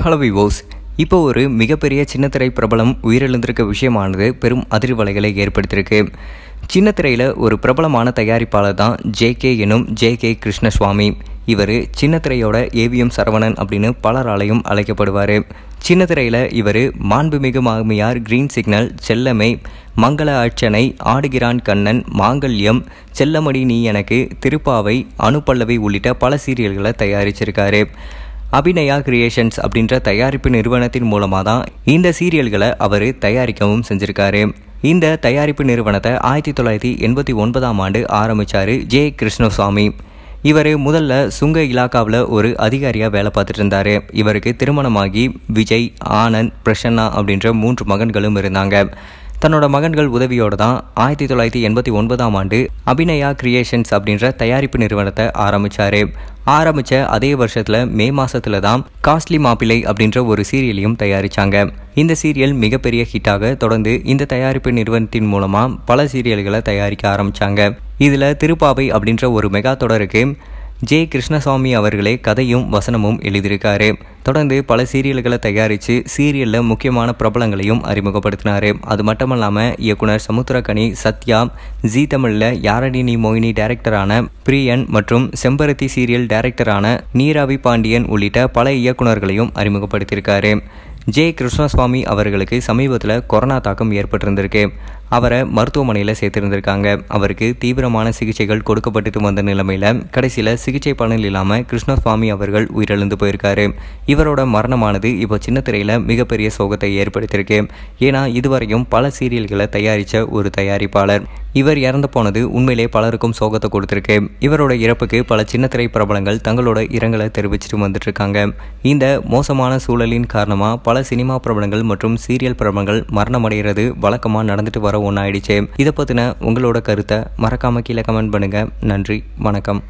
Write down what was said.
hello விவோஸ் இப்போ ஒரு மிகப்பெரிய சின்னத்திரை பிரபலம் உயிரிழந்திருக்க விஷயமானது பெரும் அதிர்வலைகளை ஏற்படுத்தியிருக்கு சின்னத்திரையில் ஒரு பிரபலமான தயாரிப்பாளர் தான் ஜே கே எனும் ஜே கே கிருஷ்ணசுவாமி இவர் சின்னத்திரையோட ஏவிஎம் சரவணன் அப்படின்னு பலராலையும் அழைக்கப்படுவார் சின்னத்திரையில் இவர் மாண்புமிகு மாமியார் கிரீன் சிக்னல் செல்லமை மங்கள அர்ச்சனை ஆடுகிறான் கண்ணன் மாங்கல்யம் செல்லமடி நீ எனக்கு திருப்பாவை அனுப்பல்லவை உள்ளிட்ட பல சீரியல்களை தயாரிச்சிருக்காரு அபிநயா கிரியேஷன்ஸ் அப்படின்ற தயாரிப்பு நிறுவனத்தின் மூலமாக தான் இந்த சீரியல்களை அவர் தயாரிக்கவும் செஞ்சுருக்காரு இந்த தயாரிப்பு நிறுவனத்தை ஆயிரத்தி தொள்ளாயிரத்தி எண்பத்தி ஒன்பதாம் ஆண்டு ஆரம்பித்தார் ஜே கிருஷ்ணசுவாமி இவர் முதல்ல சுங்க இலாக்காவில் ஒரு அதிகாரியாக வேலை பார்த்துட்டு இருந்தார் இவருக்கு திருமணமாகி விஜய் ஆனந்த் பிரசன்னா அப்படின்ற மூன்று மகன்களும் இருந்தாங்க தன்னோட மகன்கள் உதவியோடு தான் ஆயிரத்தி தொள்ளாயிரத்தி எண்பத்தி ஒன்பதாம் ஆண்டு அபிநயா கிரியேஷன்ஸ் அப்படின்ற தயாரிப்பு நிறுவனத்தை ஆரம்பித்தார் ஆரம்பித்த அதே வருஷத்தில் மே மாதத்தில் தான் காஸ்ட்லி மாப்பிள்ளை அப்படின்ற ஒரு சீரியலையும் தயாரித்தாங்க இந்த சீரியல் மிகப்பெரிய ஹிட்டாக தொடர்ந்து இந்த தயாரிப்பு நிறுவனத்தின் மூலமாக பல சீரியல்களை தயாரிக்க ஆரம்பித்தாங்க இதில் திருப்பாவை அப்படின்ற ஒரு மெகா தொடருக்கு ஜே கிருஷ்ணசாமி அவர்களே கதையும் வசனமும் எழுதியிருக்காரு தொடர்ந்து பல சீரியல்களை தயாரித்து சீரியலில் முக்கியமான பிரபலங்களையும் அறிமுகப்படுத்தினார் அது மட்டும் இல்லாமல் இயக்குனர் சமுத்திரகனி சத்யா ஜி தமிழில் யாரடினி மோகினி டைரக்டரான பிரியன் மற்றும் செம்பருத்தி சீரியல் டைரக்டரான நீராவி பாண்டியன் உள்ளிட்ட பல இயக்குநர்களையும் அறிமுகப்படுத்தியிருக்காரு ஜே கிருஷ்ணசுவாமி அவர்களுக்கு சமீபத்தில் கொரோனா தாக்கம் ஏற்பட்டிருந்திருக்கு அவரை மருத்துவமனையில் சேர்த்திருந்திருக்காங்க அவருக்கு தீவிரமான சிகிச்சைகள் கொடுக்கப்பட்டு வந்த நிலைமையில் கடைசியில் சிகிச்சை பலன் இல்லாமல் கிருஷ்ணசுவாமி அவர்கள் உயிரிழந்து போயிருக்காரு இவரோட மரணமானது இப்போ சின்ன திரையில் மிகப்பெரிய சோகத்தை ஏற்படுத்தியிருக்கு ஏன்னா இதுவரையும் பல சீரியல்களை தயாரித்த ஒரு தயாரிப்பாளர் இவர் இறந்து போனது உண்மையிலே பலருக்கும் சோகத்தை கொடுத்துருக்கு இவரோட இறப்புக்கு பல சின்ன திரை பிரபலங்கள் தங்களோட இரங்கலை தெரிவிச்சிட்டு வந்துட்டுருக்காங்க இந்த மோசமான சூழலின் காரணமாக பல சினிமா பிரபலங்கள் மற்றும் சீரியல் பிரபலங்கள் மரணமடைகிறது வழக்கமாக நடந்துட்டு வர ஒன்றாயிடுச்சு இதை பற்றின உங்களோட கருத்தை மறக்காமல் கீழே கமெண்ட் பண்ணுங்கள் நன்றி வணக்கம்